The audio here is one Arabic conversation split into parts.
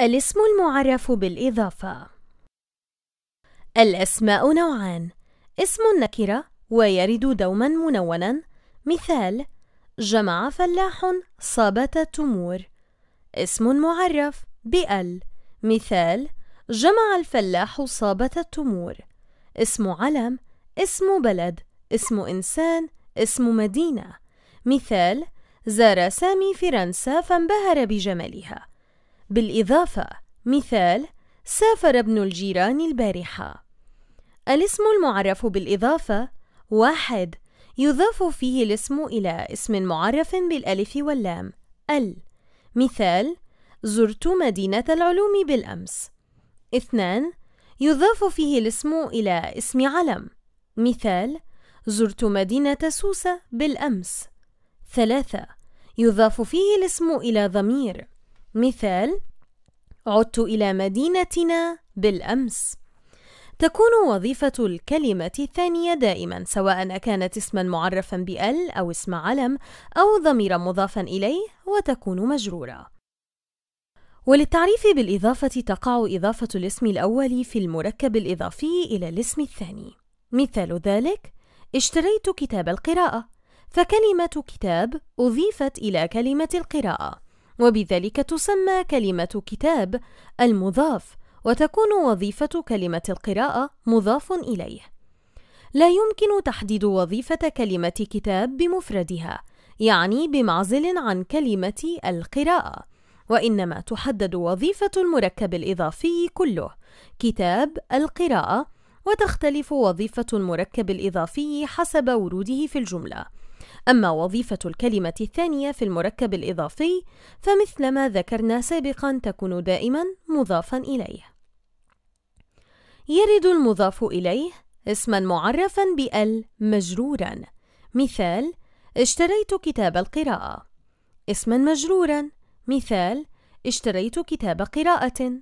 الاسم المعرف بالإضافة الأسماء نوعان اسم النكرة ويرد دوما منونا مثال جمع فلاح صابة تمور اسم معرف بأل مثال جمع الفلاح صابة التمور اسم علم اسم بلد اسم إنسان اسم مدينة مثال زار سامي فرنسا فانبهر بجمالها بالإضافة مثال سافر ابن الجيران البارحة الاسم المعرف بالإضافة واحد يضاف فيه الاسم إلى اسم معرف بالألف واللام ال مثال زرت مدينة العلوم بالأمس اثنان يضاف فيه الاسم إلى اسم علم مثال زرت مدينة سوسة بالأمس ثلاثة يضاف فيه الاسم إلى ضمير مثال عدت إلى مدينتنا بالأمس تكون وظيفة الكلمة الثانية دائما سواء أكانت اسما معرفا بأل أو اسم علم أو ضميرا مضافا إليه وتكون مجرورة وللتعريف بالإضافة تقع إضافة الاسم الأول في المركب الإضافي إلى الاسم الثاني مثال ذلك اشتريت كتاب القراءة فكلمة كتاب أضيفت إلى كلمة القراءة وبذلك تسمى كلمة كتاب المضاف وتكون وظيفة كلمة القراءة مضاف إليه لا يمكن تحديد وظيفة كلمة كتاب بمفردها يعني بمعزل عن كلمة القراءة وإنما تحدد وظيفة المركب الإضافي كله كتاب القراءة وتختلف وظيفة المركب الإضافي حسب وروده في الجملة أما وظيفة الكلمة الثانية في المركب الإضافي فمثل ما ذكرنا سابقا تكون دائما مضافا إليه يرد المضاف إليه اسما معرفا بال مجرورا مثال اشتريت كتاب القراءة اسما مجرورا مثال اشتريت كتاب قراءة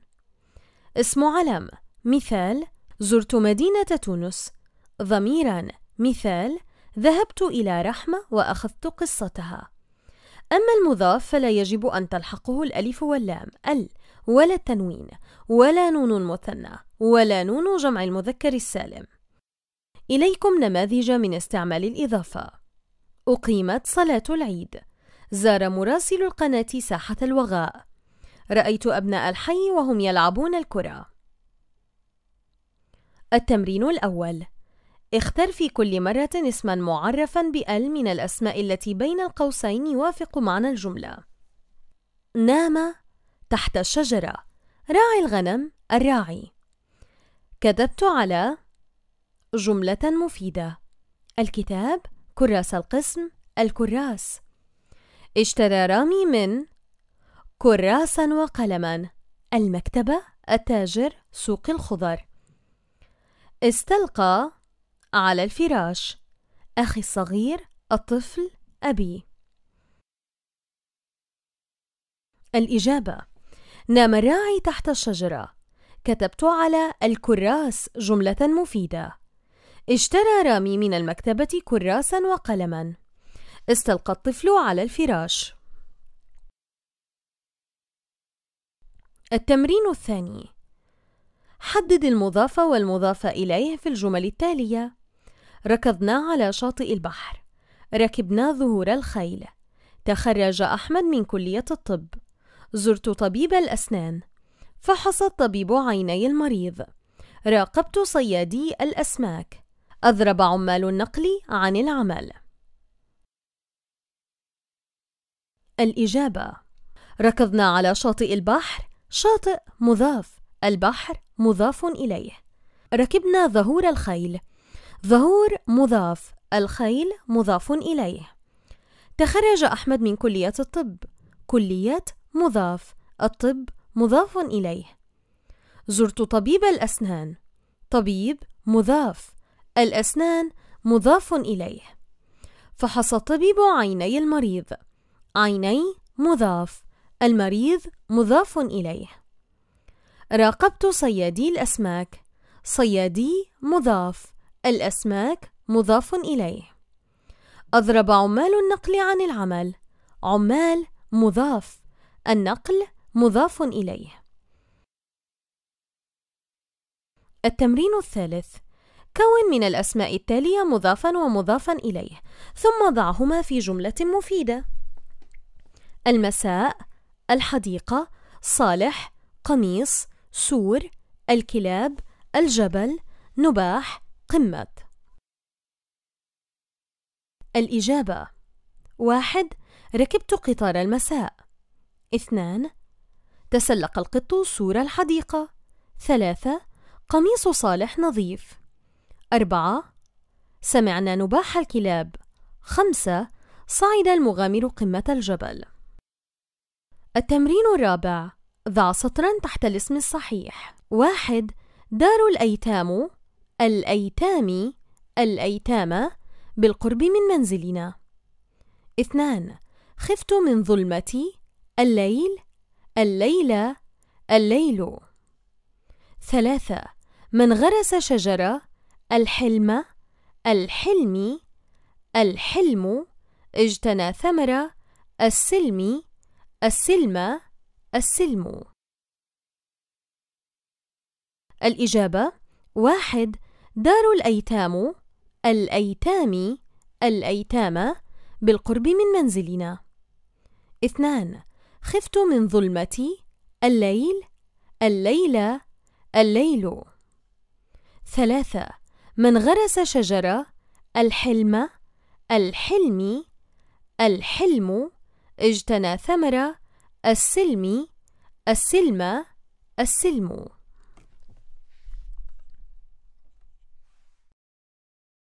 اسم علم مثال زرت مدينة تونس ضميرا مثال ذهبت إلى رحمة وأخذت قصتها أما المضاف فلا يجب أن تلحقه الألف واللام ال ولا التنوين ولا نون المثنى ولا نون جمع المذكر السالم إليكم نماذج من استعمال الإضافة أقيمت صلاة العيد زار مراسل القناة ساحة الوغاء رأيت أبناء الحي وهم يلعبون الكرة التمرين الأول اختر في كل مرة اسما معرفا بأل من الأسماء التي بين القوسين يوافق معنى الجملة نام تحت الشجرة راعي الغنم الراعي كتبت على جملة مفيدة الكتاب كراس القسم الكراس اشترى رامي من كراسا وقلما المكتبة التاجر سوق الخضر استلقى على الفراش أخي الصغير الطفل أبي الإجابة نام الراعي تحت الشجرة كتبت على الكراس جملة مفيدة اشترى رامي من المكتبة كراسا وقلما استلقى الطفل على الفراش التمرين الثاني حدد المضاف والمضاف إليه في الجمل التالية ركضنا على شاطئ البحر ركبنا ظهور الخيل تخرج أحمد من كلية الطب زرت طبيب الأسنان فحص الطبيب عيني المريض راقبت صيادي الأسماك أضرب عمال النقل عن العمل الإجابة ركضنا على شاطئ البحر شاطئ مضاف البحر مضاف إليه ركبنا ظهور الخيل ظهور مضاف الخيل مضاف إليه تخرج أحمد من كلية الطب كلية مضاف الطب مضاف إليه زرت طبيب الأسنان طبيب مضاف الأسنان مضاف إليه فحص الطبيب عيني المريض عيني مضاف المريض مضاف إليه راقبت صيادي الأسماك صيادي مضاف الأسماك مضاف إليه أضرب عمال النقل عن العمل عمال مضاف النقل مضاف إليه التمرين الثالث كون من الأسماء التالية مضافا ومضافا إليه ثم ضعهما في جملة مفيدة المساء الحديقة صالح قميص سور الكلاب الجبل نباح قمة الإجابة واحد ركبت قطار المساء اثنان تسلق القط سور الحديقة ثلاثة قميص صالح نظيف أربعة سمعنا نباح الكلاب خمسة صعد المغامر قمة الجبل التمرين الرابع ضع سطرا تحت الاسم الصحيح واحد دار الأيتام الأيتام الأيتام بالقرب من منزلنا اثنان خفت من ظلمتي الليل الليلة الليل ثلاثة من غرس شجرة الحلم الحلم الحلم اجتنى ثمرة السلم السلم السلم الإجابة واحد دار الأيتام الأيتام الأيتام بالقرب من منزلنا اثنان خفت من ظلمة الليل الليلة الليل ثلاثة من غرس شجرة الحلم الحلم الحلم اجتنى ثمرة السلم السلم السلم